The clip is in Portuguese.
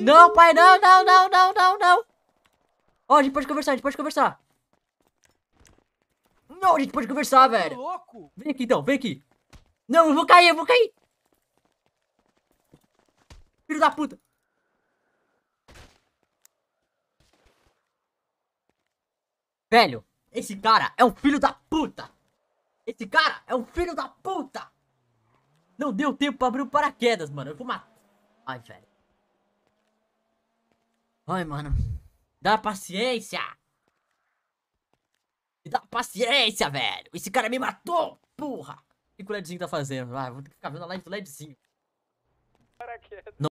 Não, pai, não, não, não, não, não, não. Ó, a gente pode conversar, a gente pode conversar. Não, a gente pode conversar, tá velho. louco? Vem aqui, então, vem aqui. Não, eu vou cair, eu vou cair. Filho da puta. Velho, esse cara é um filho da puta. Esse cara é um filho da puta. Não deu tempo pra abrir o paraquedas, mano. Eu vou matar. Ai, velho. Ai, mano. Dá paciência! Me dá paciência, velho! Esse cara me matou! Porra! O que o LEDzinho tá fazendo? Ah, vou ter que ficar vendo a live do LEDzinho. Para que...